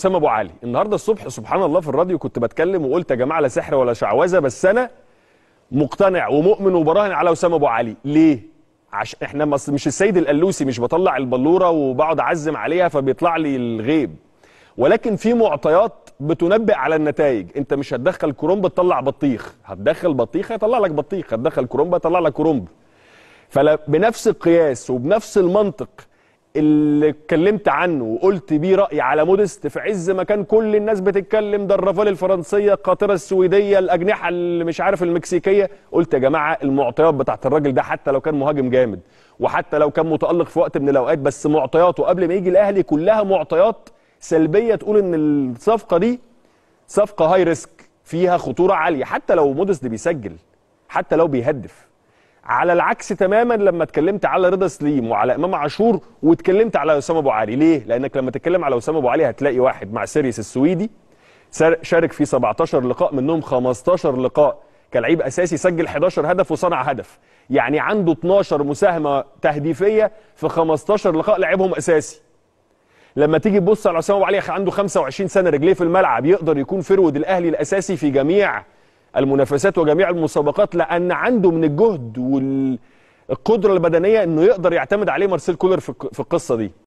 اسامه ابو علي النهارده الصبح سبحان الله في الراديو كنت بتكلم وقلت يا جماعه لا سحر ولا شعوذه بس انا مقتنع ومؤمن وبراهن على اسامه ابو علي ليه عشان احنا مش السيد القلوسي مش بطلع البلوره وبقعد اعزم عليها فبيطلع لي الغيب ولكن في معطيات بتنبئ على النتائج انت مش هتدخل كرومب تطلع بطيخ هتدخل بطيخه هيطلع لك بطيخ هتدخل كرومب هيطلع لك كرومب فبنفس القياس وبنفس المنطق اللي اتكلمت عنه وقلت بيه راي على مودست في عز ما كان كل الناس بتتكلم ده الرافال الفرنسيه القاطره السويديه الاجنحه اللي مش عارف المكسيكيه قلت يا جماعه المعطيات بتاعت الراجل ده حتى لو كان مهاجم جامد وحتى لو كان متالق في وقت من الاوقات بس معطياته قبل ما يجي الاهلي كلها معطيات سلبيه تقول ان الصفقه دي صفقه هاي ريسك فيها خطوره عاليه حتى لو مودست بيسجل حتى لو بيهدف على العكس تماما لما اتكلمت على رضا سليم وعلى امام عاشور واتكلمت على اسامه ابو علي ليه لانك لما تتكلم على اسامه ابو علي هتلاقي واحد مع سيريس السويدي شارك في 17 لقاء منهم 15 لقاء كلعيب اساسي سجل 11 هدف وصنع هدف يعني عنده 12 مساهمه تهديفيه في 15 لقاء لعبهم اساسي لما تيجي تبص على اسامه ابو علي عنده 25 سنه رجليه في الملعب يقدر يكون فرود الاهلي الاساسي في جميع المنافسات وجميع المسابقات لان عنده من الجهد والقدره البدنيه انه يقدر يعتمد عليه مارسيل كولر في القصه دي